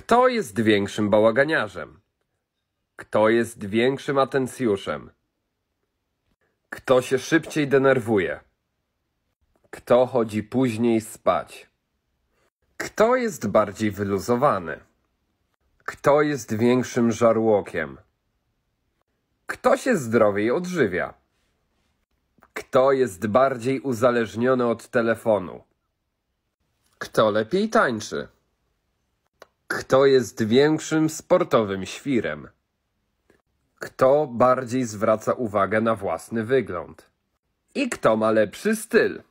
Kto jest większym bałaganiarzem? Kto jest większym atencjuszem? Kto się szybciej denerwuje? Kto chodzi później spać? Kto jest bardziej wyluzowany? Kto jest większym żarłokiem? Kto się zdrowiej odżywia? Kto jest bardziej uzależniony od telefonu? Kto lepiej tańczy? Kto jest większym sportowym świrem? Kto bardziej zwraca uwagę na własny wygląd? I kto ma lepszy styl?